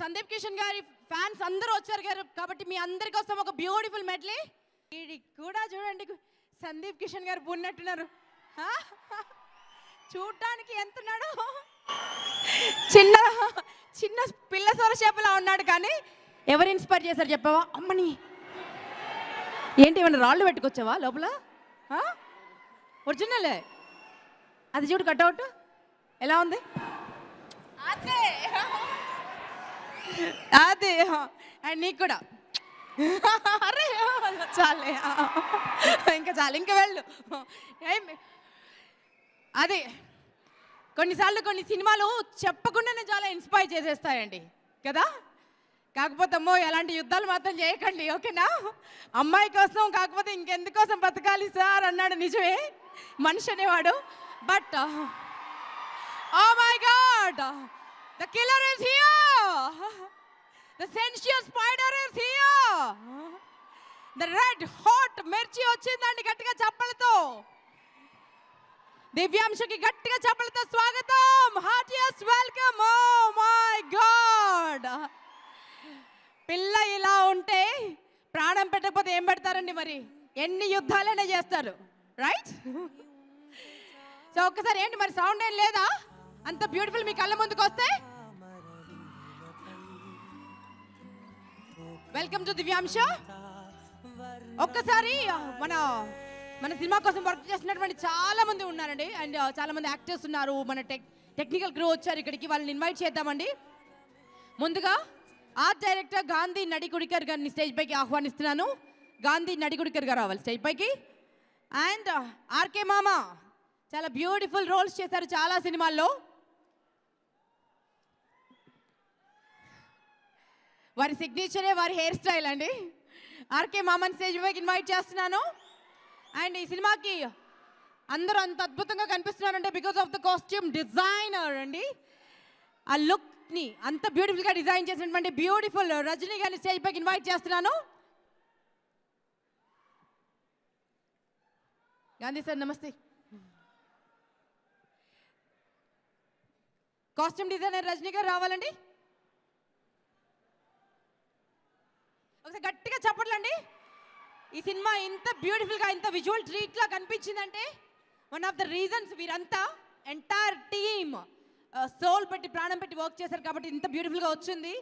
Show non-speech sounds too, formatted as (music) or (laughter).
సందీప్ కిషన్ గారి ఫ్యాన్స్ అందరూ వచ్చారు గారు కాబట్టి మీ అందరి కోసం ఒక బ్యూటిఫుల్ మెడలీ ఇది కూడా చూడండి సందీప్ కిషన్ గారు పున్నట్టున్నారు చూడటానికి ఎంతున్నాడు చిన్న చిన్న పిల్ల సొరచేపలా ఉన్నాడు కానీ ఎవరు ఇన్స్పైర్ చేశారు చెప్పావా అమ్మని ఏంటి ఏమైనా రాళ్ళు పెట్టుకొచ్చావా లోపల ఒరిజినలే అది చూడు కట్అవుట్ ఎలా ఉంది అదే అదే అండ్ నీకు కూడా అరే చాలే ఇంకా చాలు ఇంకా వెళ్ళు అదే కొన్నిసార్లు కొన్ని సినిమాలు చెప్పకుండానే చాలా ఇన్స్పైర్ చేసేస్తాయండి కదా కాకపోతే అమ్మో ఎలాంటి యుద్ధాలు మాత్రం చేయకండి ఓకేనా అమ్మాయి కోసం కాకపోతే ఇంకెందుకోసం బతకాలి సార్ అన్నాడు నిజమే మనిషి అనేవాడు but oh my god The killer is here. (laughs) The sensuous spider is here. (laughs) The red hot మిర్చి వచ్చిందండి గట్టిగా చప్పలతో దివ్యాంశకి గట్టిగా చప్పలతో స్వాగతం heartiest welcome oh my god పిల్ల ఇలా ఉంటే ప్రాణం పెట్టకపోతే ఏం పెడతారండి మరి ఎన్ని యుద్ధాలైనా చేస్తారు రైట్ సో (laughs) ఒక్కసారి ఏంటి మరి సౌండ్ ఏం లేదా అంత బ్యూటిఫుల్ మీ కళ్ళ ముందుకు వస్తే వెల్కమ్ టు దివ్యాంశ ఒక్కసారి మన మన సినిమా కోసం వర్క్ చేసినటువంటి చాలా మంది ఉన్నారండి అండ్ చాలా మంది యాక్టర్స్ ఉన్నారు మన టెక్ టెక్నికల్ క్రూ వచ్చారు ఇక్కడికి వాళ్ళని ఇన్వైట్ చేద్దామండి ముందుగా ఆర్ట్ డైరెక్టర్ గాంధీ నడిగుడికర్ గారిని స్టేజ్ పైకి ఆహ్వానిస్తున్నాను గాంధీ నడిగుడికర్ గారు రావాలి స్టేజ్ పైకి అండ్ ఆర్కే మామ చాలా బ్యూటిఫుల్ రోల్స్ చేశారు చాలా సినిమాల్లో వారి సిగ్నేచరే వారి హెయిర్ స్టైల్ అండి ఆర్కే మామన్ స్టేజ్ పైకి ఇన్వైట్ చేస్తున్నాను అండ్ ఈ సినిమాకి అందరూ అంత అద్భుతంగా కనిపిస్తున్నారంటే because of the costume designer అండి ఆ లుక్ని అంత బ్యూటిఫుల్గా డిజైన్ చేసినటువంటి బ్యూటిఫుల్ రజనీ గారిని స్టేజ్ పైకి ఇన్వైట్ చేస్తున్నాను గాంధీ సార్ నమస్తే కాస్ట్యూమ్ డిజైనర్ రజనీ గారు రావాలండి ఒకసారి గట్టిగా చెప్పట్లండి ఈ సినిమా ఇంత బ్యూటిఫుల్గా ఇంత విజువల్ ట్రీట్లా కనిపించిందంటే వన్ ఆఫ్ ద రీజన్స్ వీరంతా ఎంటైర్ టీమ్ సోల్ పెట్టి ప్రాణం పెట్టి వర్క్ చేశారు కాబట్టి ఇంత బ్యూటిఫుల్గా వచ్చింది